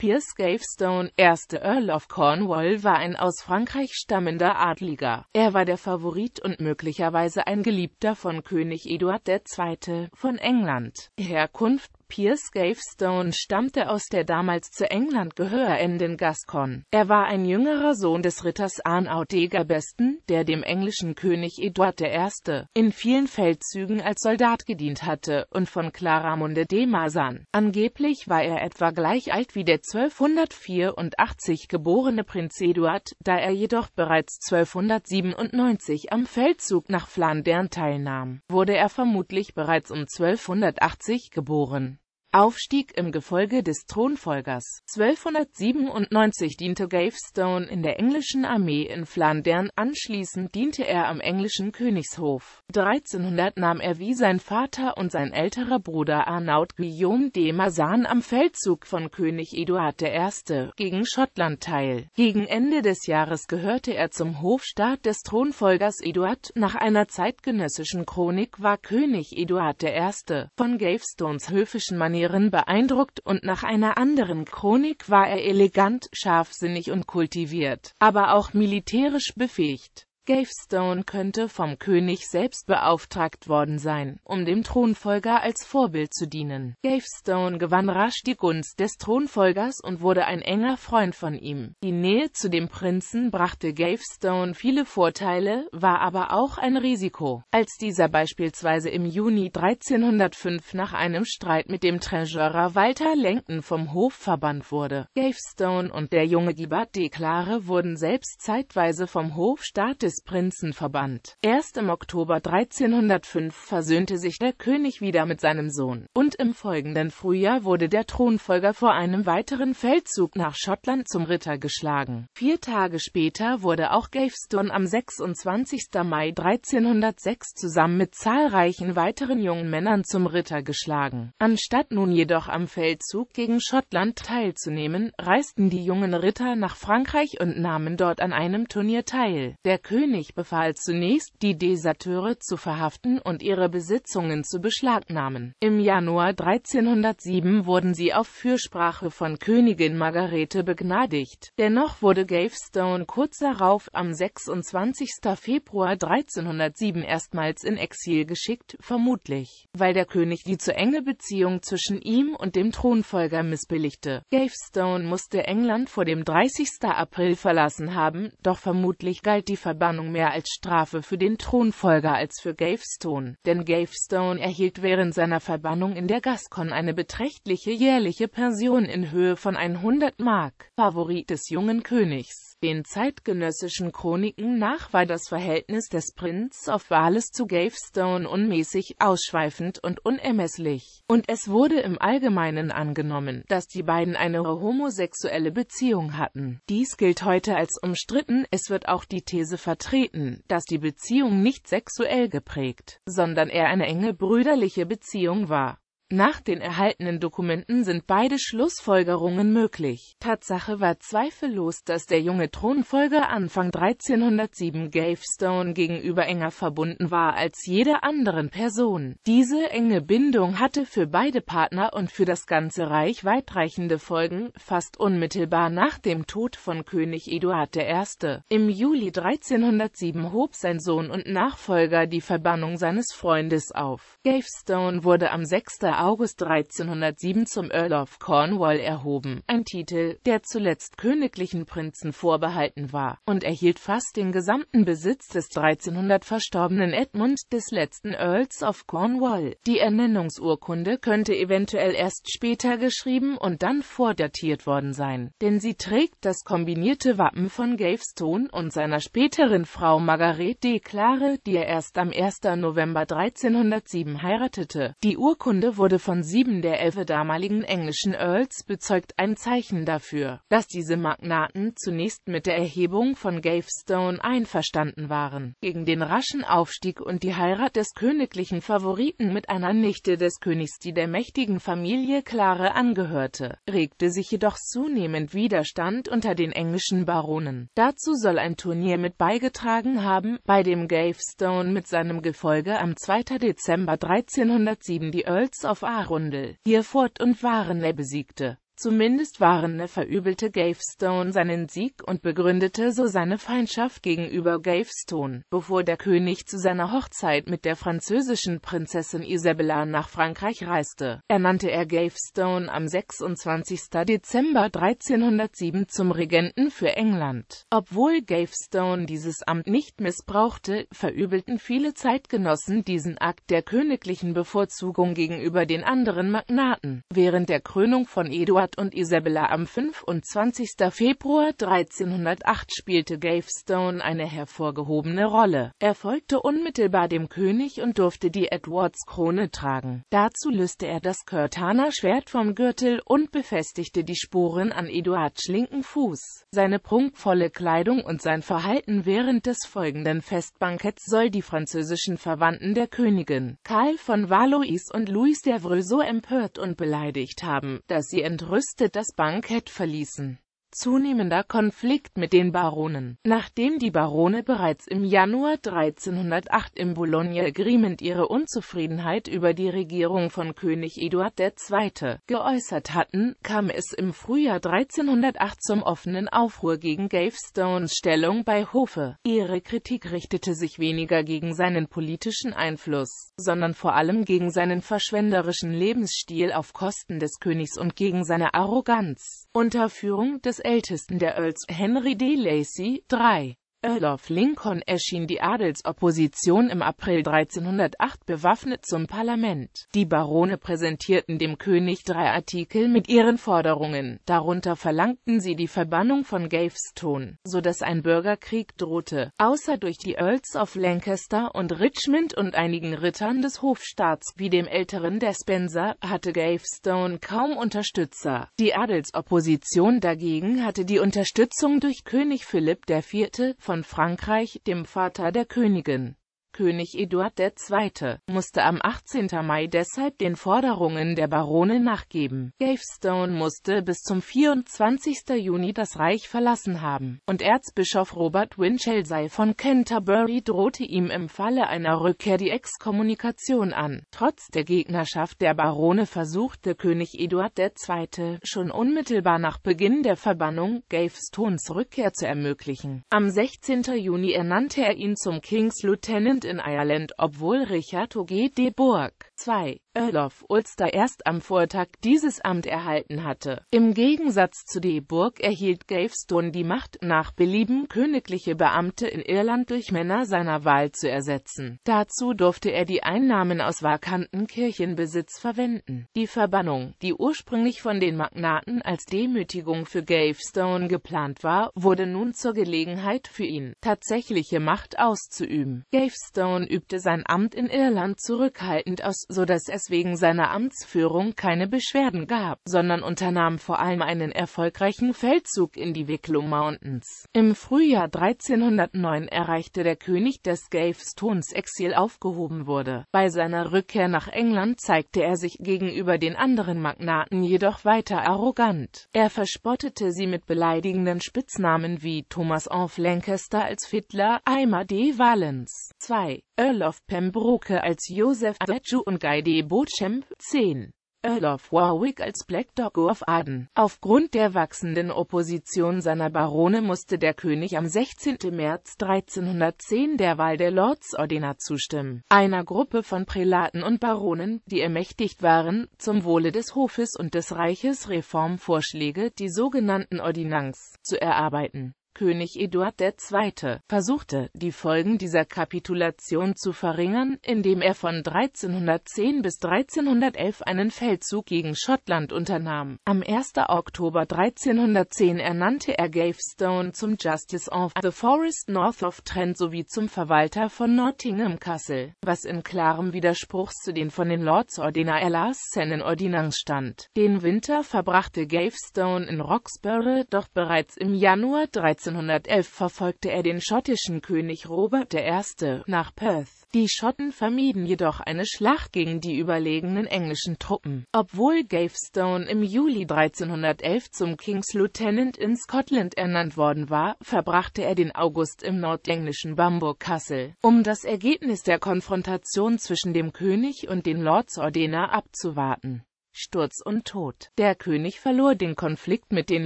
Pierce Gavestone, erster Earl of Cornwall, war ein aus Frankreich stammender Adliger. Er war der Favorit und möglicherweise ein Geliebter von König Eduard II. von England. Herkunft Piers Gavestone stammte aus der damals zu England gehörenden Gascon. Er war ein jüngerer Sohn des Ritters Arnaud de Gabesten, der dem englischen König Eduard I. in vielen Feldzügen als Soldat gedient hatte, und von Claramunde de Masan. Angeblich war er etwa gleich alt wie der 1284 geborene Prinz Eduard, da er jedoch bereits 1297 am Feldzug nach Flandern teilnahm, wurde er vermutlich bereits um 1280 geboren. Aufstieg im Gefolge des Thronfolgers. 1297 diente Gavestone in der englischen Armee in Flandern, anschließend diente er am englischen Königshof. 1300 nahm er wie sein Vater und sein älterer Bruder Arnaud Guillaume de Mazan am Feldzug von König Eduard I. gegen Schottland teil. Gegen Ende des Jahres gehörte er zum Hofstaat des Thronfolgers Eduard. Nach einer zeitgenössischen Chronik war König Eduard I. von Gavestones höfischen Manier Manieren beeindruckt und nach einer anderen Chronik war er elegant, scharfsinnig und kultiviert, aber auch militärisch befähigt Gavestone könnte vom König selbst beauftragt worden sein, um dem Thronfolger als Vorbild zu dienen. Gavestone gewann rasch die Gunst des Thronfolgers und wurde ein enger Freund von ihm. Die Nähe zu dem Prinzen brachte Gavestone viele Vorteile, war aber auch ein Risiko. Als dieser beispielsweise im Juni 1305 nach einem Streit mit dem Treasurer Walter Lenken vom Hof verbannt wurde. Gavestone und der junge Gibbard de Clare wurden selbst zeitweise vom Hofstaat des des Prinzen verband. Erst im Oktober 1305 versöhnte sich der König wieder mit seinem Sohn, und im folgenden Frühjahr wurde der Thronfolger vor einem weiteren Feldzug nach Schottland zum Ritter geschlagen. Vier Tage später wurde auch Gaveston am 26. Mai 1306 zusammen mit zahlreichen weiteren jungen Männern zum Ritter geschlagen. Anstatt nun jedoch am Feldzug gegen Schottland teilzunehmen, reisten die jungen Ritter nach Frankreich und nahmen dort an einem Turnier teil. Der König König befahl zunächst, die Deserteure zu verhaften und ihre Besitzungen zu beschlagnahmen. Im Januar 1307 wurden sie auf Fürsprache von Königin Margarete begnadigt. Dennoch wurde Gavestone kurz darauf, am 26. Februar 1307 erstmals in Exil geschickt, vermutlich, weil der König die zu enge Beziehung zwischen ihm und dem Thronfolger missbilligte. Gavestone musste England vor dem 30. April verlassen haben, doch vermutlich galt die Verband Entfernung mehr als Strafe für den Thronfolger als für Gavestone, denn Gavestone erhielt während seiner Verbannung in der Gascon eine beträchtliche jährliche Pension in Höhe von 100 Mark, Favorit des jungen Königs. Den zeitgenössischen Chroniken nach war das Verhältnis des Prinz of Wales zu Gavestone unmäßig, ausschweifend und unermesslich, und es wurde im Allgemeinen angenommen, dass die beiden eine homosexuelle Beziehung hatten. Dies gilt heute als umstritten, es wird auch die These vertreten, dass die Beziehung nicht sexuell geprägt, sondern eher eine enge brüderliche Beziehung war. Nach den erhaltenen Dokumenten sind beide Schlussfolgerungen möglich. Tatsache war zweifellos, dass der junge Thronfolger Anfang 1307 Gavestone gegenüber enger verbunden war als jeder anderen Person. Diese enge Bindung hatte für beide Partner und für das ganze Reich weitreichende Folgen, fast unmittelbar nach dem Tod von König Eduard I. Im Juli 1307 hob sein Sohn und Nachfolger die Verbannung seines Freundes auf. Gavestone wurde am 6. August 1307 zum Earl of Cornwall erhoben, ein Titel, der zuletzt königlichen Prinzen vorbehalten war, und erhielt fast den gesamten Besitz des 1300 verstorbenen Edmund, des letzten Earls of Cornwall. Die Ernennungsurkunde könnte eventuell erst später geschrieben und dann vordatiert worden sein, denn sie trägt das kombinierte Wappen von Gavestone und seiner späteren Frau Margaret de Clare, die er erst am 1. November 1307 Wilhelm heiratete. Die Urkunde wurde von sieben der elf damaligen englischen Earls bezeugt, ein Zeichen dafür, dass diese Magnaten zunächst mit der Erhebung von Gavestone einverstanden waren. Gegen den raschen Aufstieg und die Heirat des königlichen Favoriten mit einer Nichte des Königs, die der mächtigen Familie Clare angehörte, regte sich jedoch zunehmend Widerstand unter den englischen Baronen. Dazu soll ein Turnier mit beigetragen haben, bei dem Gavestone mit seinem Gefolge am 2. Dezember 1307 die Earls of Arundel, Hereford und Warenne besiegte Zumindest Warne verübelte Gavestone seinen Sieg und begründete so seine Feindschaft gegenüber Gavestone, bevor der König zu seiner Hochzeit mit der französischen Prinzessin Isabella nach Frankreich reiste. Ernannte er Gavestone am 26. Dezember 1307 zum Regenten für England. Obwohl Gavestone dieses Amt nicht missbrauchte, verübelten viele Zeitgenossen diesen Akt der königlichen Bevorzugung gegenüber den anderen Magnaten. Während der Krönung von Eduard Edward und Isabella am 25. Februar 1308 spielte Gavestone eine hervorgehobene Rolle. Er folgte unmittelbar dem König und durfte die Edwards Krone tragen. Dazu löste er das Curtaner Schwert vom Gürtel und befestigte die Sporen an Eduards linken Fuß. Seine prunkvolle Kleidung und sein Verhalten während des folgenden Festbanketts soll die französischen Verwandten der Königin, Karl von Valois und Louis d'Evreux so empört und beleidigt haben, dass sie entrüstet gerüstet das Bankett verließen zunehmender Konflikt mit den Baronen. Nachdem die Barone bereits im Januar 1308 im Bologna Agreement ihre Unzufriedenheit über die Regierung von König Eduard II. geäußert hatten, kam es im Frühjahr 1308 zum offenen Aufruhr gegen Gravestones Stellung bei Hofe. Ihre Kritik richtete sich weniger gegen seinen politischen Einfluss, sondern vor allem gegen seinen verschwenderischen Lebensstil auf Kosten des Königs und gegen seine Arroganz. Unter Führung des Ältesten der Earls Henry D. Lacey, 3. Earl of Lincoln erschien die Adelsopposition im April 1308 bewaffnet zum Parlament. Die Barone präsentierten dem König drei Artikel mit ihren Forderungen, darunter verlangten sie die Verbannung von Gavestone, so dass ein Bürgerkrieg drohte. Außer durch die Earls of Lancaster und Richmond und einigen Rittern des Hofstaats, wie dem älteren der Spencer, hatte Gavestone kaum Unterstützer. Die Adelsopposition dagegen hatte die Unterstützung durch König Philipp IV von Frankreich, dem Vater der Königin König Eduard II. musste am 18. Mai deshalb den Forderungen der Barone nachgeben. Gavestone musste bis zum 24. Juni das Reich verlassen haben, und Erzbischof Robert Winchelsey von Canterbury drohte ihm im Falle einer Rückkehr die Exkommunikation an. Trotz der Gegnerschaft der Barone versuchte König Eduard II. schon unmittelbar nach Beginn der Verbannung, Gavestones Rückkehr zu ermöglichen. Am 16. Juni ernannte er ihn zum King's Lieutenant in Ireland, obwohl Richard O.G. de Burg 2, Earl of Ulster erst am Vortag dieses Amt erhalten hatte. Im Gegensatz zu die Burg erhielt Gravestone die Macht, nach Belieben königliche Beamte in Irland durch Männer seiner Wahl zu ersetzen. Dazu durfte er die Einnahmen aus vakanten Kirchenbesitz verwenden. Die Verbannung, die ursprünglich von den Magnaten als Demütigung für Gravestone geplant war, wurde nun zur Gelegenheit für ihn, tatsächliche Macht auszuüben. Gravestone übte sein Amt in Irland zurückhaltend aus so dass es wegen seiner Amtsführung keine Beschwerden gab, sondern unternahm vor allem einen erfolgreichen Feldzug in die Wicklow Mountains. Im Frühjahr 1309 erreichte der König, dass Gravestones Exil aufgehoben wurde. Bei seiner Rückkehr nach England zeigte er sich gegenüber den anderen Magnaten jedoch weiter arrogant. Er verspottete sie mit beleidigenden Spitznamen wie Thomas of Lancaster als Fiddler, Eimer de Valens, 2. Earl of Pembroke als Joseph Adetju und Guy Beauchamp 10. Earl of Warwick als Black Dog of Aden. Aufgrund der wachsenden Opposition seiner Barone musste der König am 16. März 1310 der Wahl der Lords Ordiner zustimmen, einer Gruppe von Prälaten und Baronen, die ermächtigt waren, zum Wohle des Hofes und des Reiches Reformvorschläge, die sogenannten Ordinanz, zu erarbeiten. König Eduard II. versuchte, die Folgen dieser Kapitulation zu verringern, indem er von 1310 bis 1311 einen Feldzug gegen Schottland unternahm. Am 1. Oktober 1310 ernannte er Gavestone zum Justice of the Forest North of Trent sowie zum Verwalter von Nottingham Castle, was in klarem Widerspruch zu den von den Lords Ordiner erlassenen Ordinanz stand. Den Winter verbrachte Gavestone in Roxbury, doch bereits im Januar 13 1411 verfolgte er den schottischen König Robert I. nach Perth. Die Schotten vermieden jedoch eine Schlacht gegen die überlegenen englischen Truppen. Obwohl Gavestone im Juli 1311 zum King's Lieutenant in Scotland ernannt worden war, verbrachte er den August im nordenglischen Bamburg Castle, um das Ergebnis der Konfrontation zwischen dem König und den Lords Ordener abzuwarten. Sturz und Tod. Der König verlor den Konflikt mit den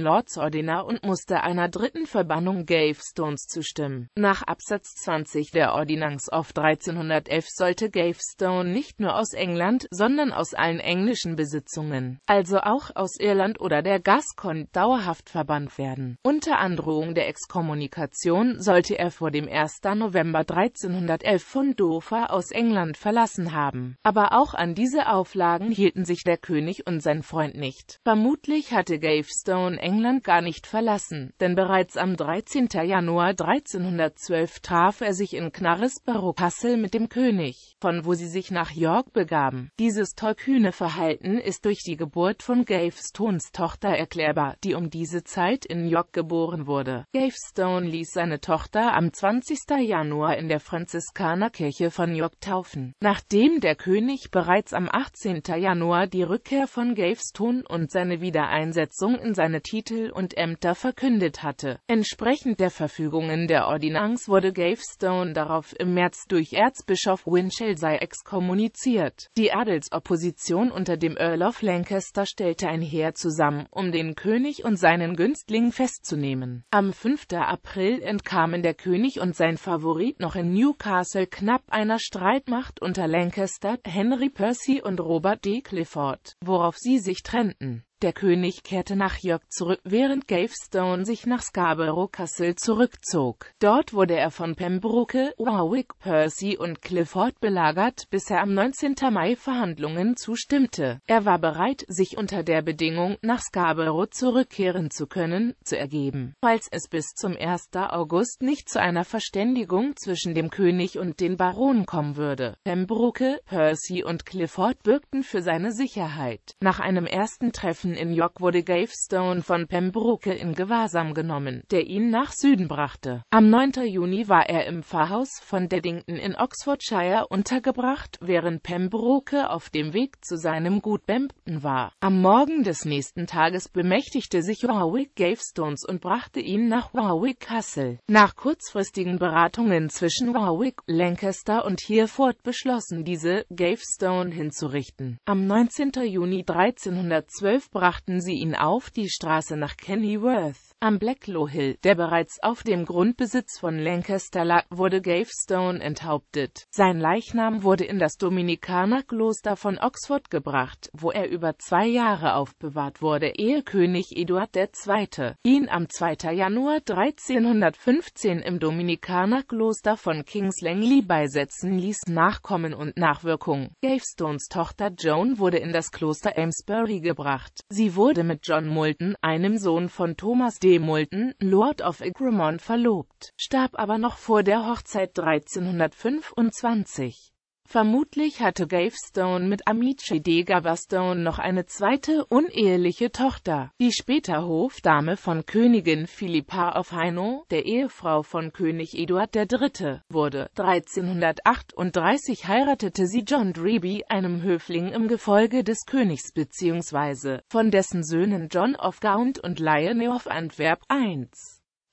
Lords Ordener und musste einer dritten Verbannung Gavestones zustimmen. Nach Absatz 20 der Ordinance of 1311 sollte Gavestone nicht nur aus England, sondern aus allen englischen Besitzungen, also auch aus Irland oder der Gascogne, dauerhaft verbannt werden. Unter Androhung der Exkommunikation sollte er vor dem 1. November 1311 von Dover aus England verlassen haben. Aber auch an diese Auflagen hielten sich der König König und sein Freund nicht. Vermutlich hatte Gavestone England gar nicht verlassen, denn bereits am 13. Januar 1312 traf er sich in Knaresborough Castle mit dem König, von wo sie sich nach York begaben. Dieses tollkühne Verhalten ist durch die Geburt von Gavestones Tochter erklärbar, die um diese Zeit in York geboren wurde. Gavestone ließ seine Tochter am 20. Januar in der Franziskanerkirche von York taufen. Nachdem der König bereits am 18. Januar die Rückkehr Rückkehr von Gaveston und seine Wiedereinsetzung in seine Titel und Ämter verkündet hatte. Entsprechend der Verfügungen der Ordinanz wurde Gaveston darauf im März durch Erzbischof Winchelsea exkommuniziert. Die Adelsopposition unter dem Earl of Lancaster stellte ein Heer zusammen, um den König und seinen Günstlingen festzunehmen. Am 5. April entkamen der König und sein Favorit noch in Newcastle knapp einer Streitmacht unter Lancaster, Henry Percy und Robert D. Clifford worauf sie sich trennten der König kehrte nach York zurück, während Gavestone sich nach Scarborough Castle zurückzog. Dort wurde er von Pembroke, Warwick, Percy und Clifford belagert, bis er am 19. Mai Verhandlungen zustimmte. Er war bereit, sich unter der Bedingung, nach Scarborough zurückkehren zu können, zu ergeben, falls es bis zum 1. August nicht zu einer Verständigung zwischen dem König und den Baronen kommen würde. Pembroke, Percy und Clifford bürgten für seine Sicherheit. Nach einem ersten Treffen Hafen in York wurde Gavestone von Pembroke in Gewahrsam genommen, der ihn nach Süden brachte. Am 9. Juni war er im Pfarrhaus von Deddington in Oxfordshire untergebracht, während Pembroke auf dem Weg zu seinem Gut Bempton war. Am Morgen des nächsten Tages bemächtigte sich Warwick Gavestones und brachte ihn nach Warwick Castle. Nach kurzfristigen Beratungen zwischen Warwick, Lancaster und Hereford beschlossen diese, Gavestone hinzurichten. Am 19. Juni 1312 brachten sie ihn auf die Straße nach Kennyworth. Am Blacklow Hill, der bereits auf dem Grundbesitz von Lancaster lag, wurde Gavestone enthauptet. Sein Leichnam wurde in das Dominikanerkloster von Oxford gebracht, wo er über zwei Jahre aufbewahrt wurde, ehe König Eduard II. ihn am 2. Januar 1315 im Dominikanerkloster von Kings Langley beisetzen ließ. Nachkommen und Nachwirkung Gavestones Tochter Joan wurde in das Kloster Amesbury gebracht. Sie wurde mit John Moulton, einem Sohn von Thomas D Demolton, Lord of Egremont verlobt, starb aber noch vor der Hochzeit 1325 Vermutlich hatte Gavestone mit Amici Amice Gavestone noch eine zweite, uneheliche Tochter, die später Hofdame von Königin Philippa of Hainaut, der Ehefrau von König Eduard III., wurde. 1338 heiratete sie John Dreby, einem Höfling im Gefolge des Königs bzw. von dessen Söhnen John of Gaunt und Lionel of Antwerp I.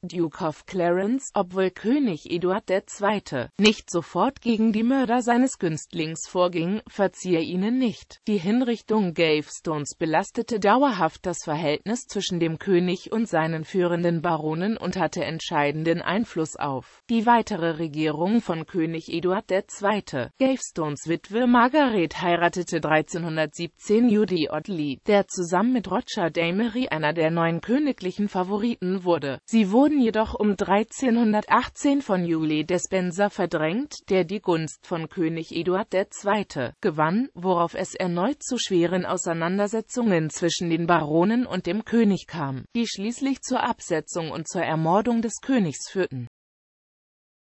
Duke of Clarence, obwohl König Eduard II. nicht sofort gegen die Mörder seines Günstlings vorging, verzieh ihnen nicht. Die Hinrichtung Gavestones belastete dauerhaft das Verhältnis zwischen dem König und seinen führenden Baronen und hatte entscheidenden Einfluss auf die weitere Regierung von König Eduard II. Gavestones Witwe Margaret heiratete 1317 Judy Otley, der zusammen mit Roger d'Amery einer der neuen königlichen Favoriten wurde. Sie wurde wurden jedoch um 1318 von Julie Despenser verdrängt, der die Gunst von König Eduard II. gewann, worauf es erneut zu schweren Auseinandersetzungen zwischen den Baronen und dem König kam, die schließlich zur Absetzung und zur Ermordung des Königs führten